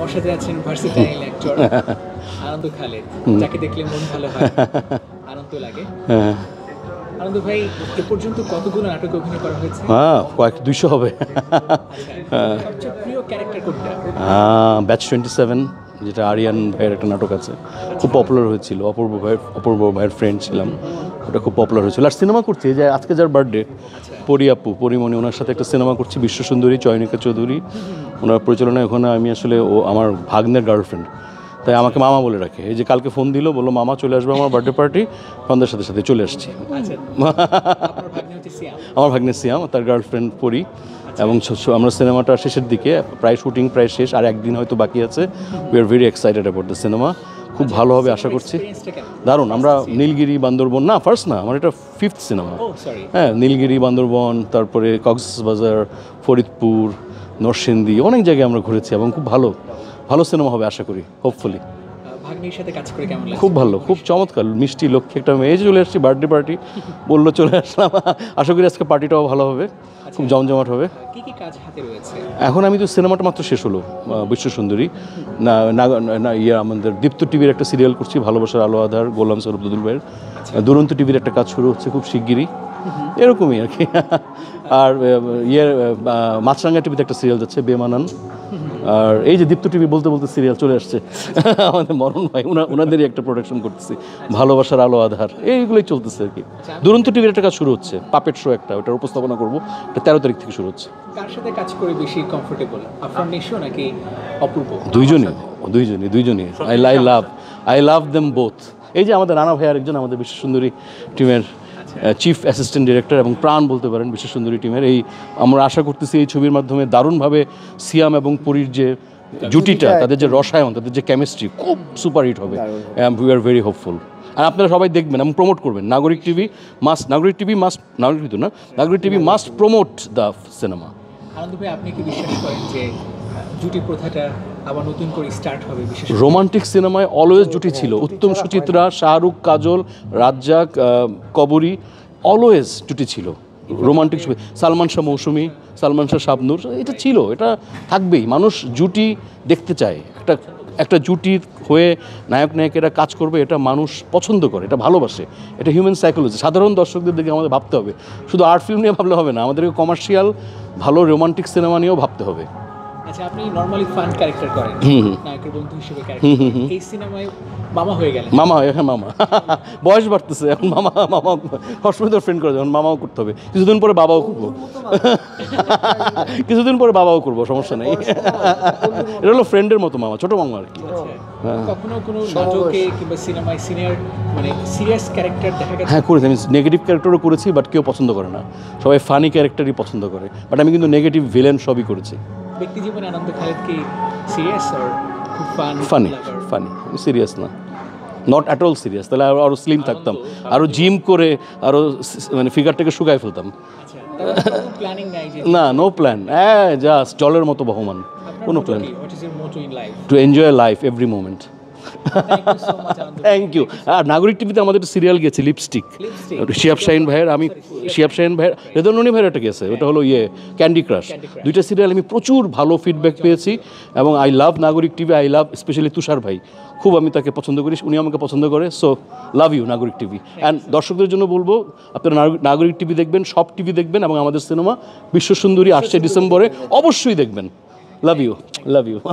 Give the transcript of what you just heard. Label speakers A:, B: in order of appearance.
A: আমার সাথে আছেন আনন্দ খালেদ যাকে দেখলে মন ভালো হয় আনন্দ লাগে হ্যাঁ। আনন্দ ভাই এ পর্যন্ত কতগুলো অভিনয় করা হয়েছে হ্যাঁ কয়েক দুইশো হবে আচ্ছা, হ্যাঁ। সবচেয়ে প্রিয় ক্যারেক্টার কোনটা হ্যাঁ ব্যাচ টোয়েন্টি সেভেন যেটা আরিয়ান ভাইয়ের একটা নাটক আছে আচ্ছা। খুব পপুলার হয়েছিল অপূর্ব ভাই অপূর্ব ভাইয়ের ফ্রেন্ড ছিলাম ওটা খুব পপুলার হয়েছিল আর সিনেমা করছি যে আজকে যার বার্থডে আচ্ছা। পরি আপু পরিমণি ওনার সাথে একটা সিনেমা করছি বিশ্ব সুন্দরী চয়নিকা চৌধুরী ওনার পরিচালনায় ওখানে আমি আসলে ও আমার ভাগ্নের গার্লফ্রেন্ড তাই আমাকে মামা বলে রাখে এই যে কালকে ফোন দিল বললো মামা চলে আসবে আমার বার্থডে পার্টি সন্ধ্যার সাথে সাথে চলে আসছি আচ্ছা। আমার ভাগ্নে সিয়াম তার গার্লফ্রেন্ড পরি এবং আমরা সিনেমাটা শেষের দিকে প্রায় শুটিং প্রায় শেষ আর একদিন হয়তো বাকি আছে we are very excited about the cinema খুব আচ্ছা, ভালো হবে আশা করছি দারুণ আমরা নীলগিরি বান্দরবন না ফার্স্ট না আমার এটা ফিফথ সিনেমা oh, হ্যাঁ নীলগিরি বান্দরবন তারপরে কক্সবাজার ফরিদপুর নরসিংদী অনেক জায়গায় আমরা ঘুরেছি এবং খুব ভালো ভালো সিনেমা হবে আশা করি হোপফুলি খুব ভালো খুব চমৎকার মিষ্টি লক্ষ্যে একটা মেয়ে চলে আসছি বার্থডে পার্টি বললো চলে আসলাম আশা করি আজকে পার্টিটাও ভালো হবে আচ্ছা। খুব জমজমাট হবে এখন আমি তো সিনেমাটা মাত্র শেষ হলো বিশ্ব সুন্দরী না না ইয়ে আমাদের দীপ্ত টিভির একটা সিরিয়াল করছি ভালোবাসার আলো আধার গোলাম সৌরভ দুদুল ভাইয়ের আচ্ছা। দুরন্ত টিভির একটা কাজ শুরু হচ্ছে খুব শিগগিরই Mm-hmm. এরকমই আর কি আর ইয়ে মাছরাঙ্গা টিভিতে একটা সিরিয়াল যাচ্ছে বেমানান mm-hmm. আর এই যে দীপ্ত টিভি বলতে বলতে সিরিয়াল চলে আসছে আমাদের মরণ ভাই ওনাদেরই একটা প্রোডাকশন করতেছি ভালোবাসার আলো আধার এইগুলোই চলতেছে আর কি আচ্ছা। দুরন্ত টিভির একটা কাজ শুরু হচ্ছে পাপেট শো একটা ওটার উপস্থাপনা করবো এটা তেরো তারিখ থেকে শুরু হচ্ছে দুইজনই দুইজনই দুইজনই I I love I love them both এই যে আমাদের নানা ভাই একজন আমাদের বিশ্ব সুন্দরী টিমের চিফ অ্যাসিস্ট্যান্ট ডিরেক্টর এবং প্রাণ বলতে পারেন বিশ্ব সুন্দরী টিমের এই আমরা আশা করতেছি এই ছবির মাধ্যমে দারুণভাবে সিয়াম এবং পুরীর যে জুটিটা তাদের যে রসায়ন তাদের যে কেমিস্ট্রি খুব সুপার হিট হবে উই আর ভেরি হোপফুল আর আপনারা সবাই দেখবেন এবং প্রমোট করবেন Nagorik TV must Nagorik TV must Nagorik না Nagorik TV must promote the cinema Ananda ভাই আপনি কি বিশ্বাস করেন যে জুটি প্রথাটা আবার নতুন করে স্টার্ট হবে রোমান্টিক সিনেমায় অলওয়েজ জুটি ছিল উত্তম সুচিত্রা শাহরুখ কাজল রাজ্জাক কবরী অলওয়েজ জুটি ছিল রোমান্টিক ছবি সালমান শাহ মৌসুমি সালমান শাহ শাবনুর এটা ছিল এটা থাকবেই মানুষ জুটি দেখতে চায় একটা একটা জুটির হয়ে নায়ক নায়কেরা কাজ করবে এটা মানুষ পছন্দ করে এটা ভালোবাসে এটা হিউম্যান সাইকোলজি সাধারণ দর্শকদের দিকে আমাদের ভাবতে হবে শুধু আর্ট ফিল্ম নিয়ে ভাবলে হবে না আমাদেরকে কমার্শিয়াল ভালো রোমান্টিক সিনেমা নিয়েও ভাবতে হবে আচ্ছা আপনি নরমালি ফান ক্যারেক্টার করেন নায়কের বন্ধু হিসেবে ক্যারেক্টার এই সিনেমায় মামা হয়ে গেলেন মামা হ্যাঁ, হ্যাঁ, মামা বয়স বাড়তেছে এখন মামা মামা ফ্রেন্ড করে যখন মামাও করতে হবে কিছুদিন পরে বাবাও করবো কিছুদিন পরে বাবাও করবো সমস্যা নেই এটা হলো ফ্রেন্ডের মতো মামা ছোট মামা আর কি আচ্ছা, হ্যাঁ।, মানে হ্যাঁ করেছি আমি নেগেটিভ ক্যারেক্টারও করেছি বাট কেউ পছন্দ করে না সবাই ফানি ক্যারেক্টারই পছন্দ করে বাট আমি কিন্তু নেগেটিভ ভিলেন সবই করেছি ব্যক্তি জীবনে আনন্দ খালেদ কি সিরিয়াস ফানি ফানি সিরিয়াস না নট অ্যাট অল সিরিয়াস তাহলে আরও স্লিম থাকতাম আরও জিম করে আরও মানে ফিগারটাকে শুকায় ফেলতাম আচ্ছা, না নো প্ল্যান হ্যাঁ জাস্ট জলের মতো বহমান কোনো plan to enjoy life every moment thank you আর নাগরিক টিভিতে আমাদের সিরিয়াল গেছে লিপস্টিক শিয়াব শাহিন ভাইয়ের আমি শিয়াব শাহিন ভাইয়ের রেদননি ভাইয়ের একটা গেছে ওটা হলো ইয়ে ক্যান্ডি ক্রাশ দুইটা সিরিয়াল আমি প্রচুর ভালো ফিডব্যাক পেয়েছি এবং I love Nagorik TV I love specially Tushar ভাই খুব আমি তাকে পছন্দ করি উনি আমাকে পছন্দ করে so love you Nagorik TV and দর্শকদের জন্য বলবো আপনারা নাগরিক টিভি দেখবেন সব টিভি দেখবেন এবং আমাদের সিনেমা বিশ্ব সুন্দরী আসছে ডিসেম্বরে অবশ্যই দেখবেন লাভ ইউ লাভ ইউ